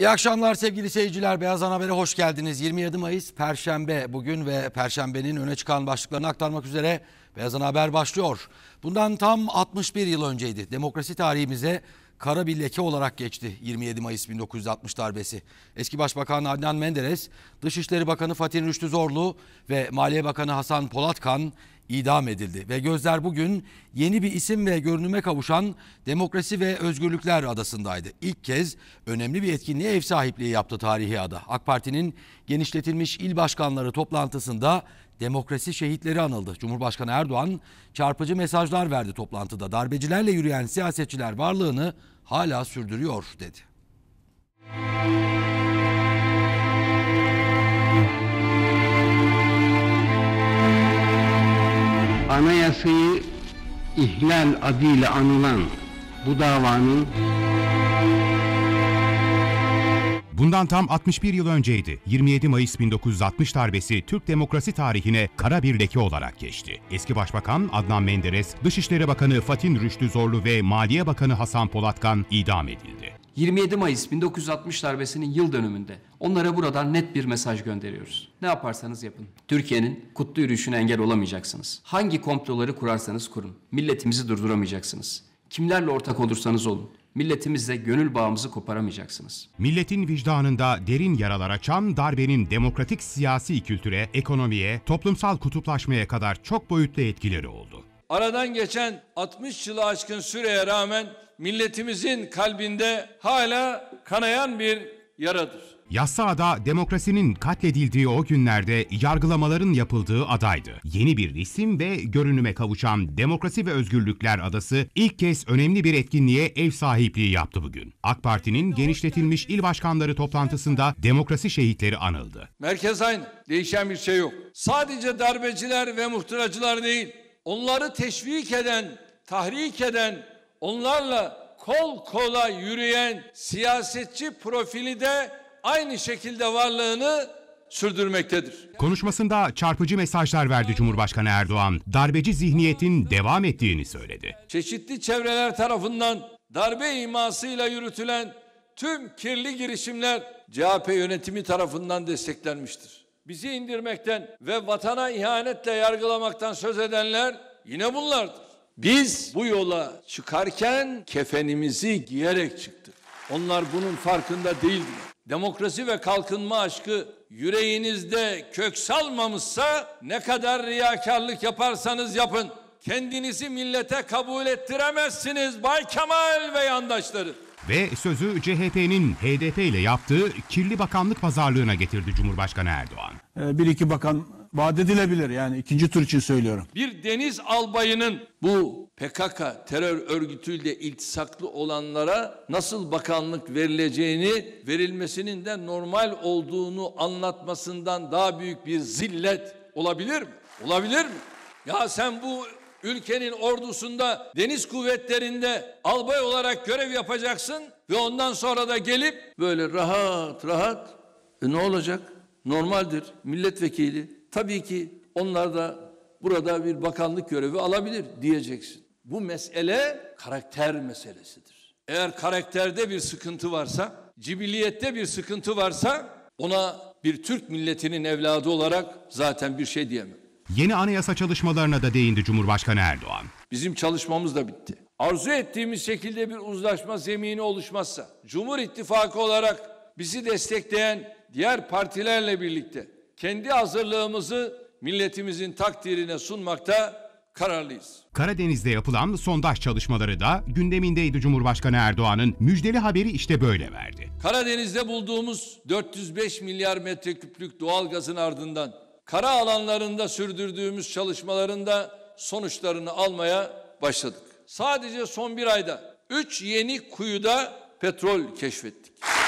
İyi akşamlar sevgili seyirciler. Beyaz Ana Haber'e hoş geldiniz. 27 Mayıs Perşembe bugün ve Perşembe'nin öne çıkan başlıklarını aktarmak üzere Beyaz Ana Haber başlıyor. Bundan tam 61 yıl önceydi. Demokrasi tarihimize kara bir leke olarak geçti 27 Mayıs 1960 darbesi. Eski Başbakan Adnan Menderes, Dışişleri Bakanı Fatih Rüştü Zorlu ve Maliye Bakanı Hasan Polatkan idam edildi. Ve gözler bugün yeni bir isim ve görünüme kavuşan Demokrasi ve Özgürlükler Adası'ndaydı. İlk kez önemli bir etkinliğe ev sahipliği yaptı tarihi ada. AK Parti'nin genişletilmiş il başkanları toplantısında demokrasi şehitleri anıldı. Cumhurbaşkanı Erdoğan çarpıcı mesajlar verdi toplantıda. Darbecilerle yürüyen siyasetçiler varlığını hala sürdürüyor dedi. Anayasayı ihlal adıyla anılan bu davanın Bundan tam 61 yıl önceydi. 27 Mayıs 1960 darbesi Türk demokrasi tarihine kara bir leke olarak geçti. Eski Başbakan Adnan Menderes, Dışişleri Bakanı Fatin Rüştü Zorlu ve Maliye Bakanı Hasan Polatkan idam edildi. 27 Mayıs 1960 darbesinin yıl dönümünde onlara buradan net bir mesaj gönderiyoruz. Ne yaparsanız yapın. Türkiye'nin kutlu yürüyüşüne engel olamayacaksınız. Hangi komploları kurarsanız kurun. Milletimizi durduramayacaksınız. Kimlerle ortak olursanız olun milletimizle gönül bağımızı koparamayacaksınız. Milletin vicdanında derin yaralar açan darbenin demokratik siyasi kültüre, ekonomiye, toplumsal kutuplaşmaya kadar çok boyutlu etkileri oldu. Aradan geçen 60 yılı aşkın süreye rağmen milletimizin kalbinde hala kanayan bir yaradır. Yassıada demokrasinin katledildiği o günlerde yargılamaların yapıldığı adaydı. Yeni bir isim ve görünüme kavuşan Demokrasi ve Özgürlükler Adası ilk kez önemli bir etkinliğe ev sahipliği yaptı bugün. AK Parti'nin genişletilmiş il başkanları toplantısında demokrasi şehitleri anıldı. Merkez aynı, değişen bir şey yok. Sadece darbeciler ve muhtıracılar değil, onları teşvik eden, tahrik eden, onlarla kol kola yürüyen siyasetçi profili de aynı şekilde varlığını sürdürmektedir. Konuşmasında çarpıcı mesajlar verdi Cumhurbaşkanı Erdoğan. Darbeci zihniyetin devam ettiğini söyledi. Çeşitli çevreler tarafından darbe imasıyla yürütülen tüm kirli girişimler CHP yönetimi tarafından desteklenmiştir. Bizi indirmekten ve vatana ihanetle yargılamaktan söz edenler yine bunlardır. Biz bu yola çıkarken kefenimizi giyerek çıktık. Onlar bunun farkında değildiler demokrasi ve kalkınma aşkı yüreğinizde kök salmamışsa ne kadar riyakarlık yaparsanız yapın kendinizi millete kabul ettiremezsiniz Bay Kemal ve yandaşları. Ve sözü CHP'nin HDP ile yaptığı kirli bakanlık pazarlığına getirdi Cumhurbaşkanı Erdoğan. Ee, bir iki bakan vaat edilebilir. Yani ikinci tur için söylüyorum. Bir deniz albayının bu PKK terör örgütüyle iltisaklı olanlara nasıl bakanlık verileceğini verilmesinin de normal olduğunu anlatmasından daha büyük bir zillet olabilir mi? Olabilir mi? Ya sen bu ülkenin ordusunda, deniz kuvvetlerinde albay olarak görev yapacaksın ve ondan sonra da gelip böyle rahat rahat e ne olacak? Normaldir milletvekili, Tabii ki onlar da burada bir bakanlık görevi alabilir diyeceksin. Bu mesele karakter meselesidir. Eğer karakterde bir sıkıntı varsa, cibiliyette bir sıkıntı varsa ona bir Türk milletinin evladı olarak zaten bir şey diyemem. Yeni anayasa çalışmalarına da değindi Cumhurbaşkanı Erdoğan. Bizim çalışmamız da bitti. Arzu ettiğimiz şekilde bir uzlaşma zemini oluşmazsa, Cumhur İttifakı olarak bizi destekleyen diğer partilerle birlikte kendi hazırlığımızı milletimizin takdirine sunmakta kararlıyız. Karadeniz'de yapılan sondaj çalışmaları da gündemindeydi Cumhurbaşkanı Erdoğan'ın müjdeli haberi işte böyle verdi. Karadeniz'de bulduğumuz 405 milyar metreküplük doğalgazın ardından kara alanlarında sürdürdüğümüz çalışmalarında sonuçlarını almaya başladık. Sadece son bir ayda 3 yeni kuyuda petrol keşfettik.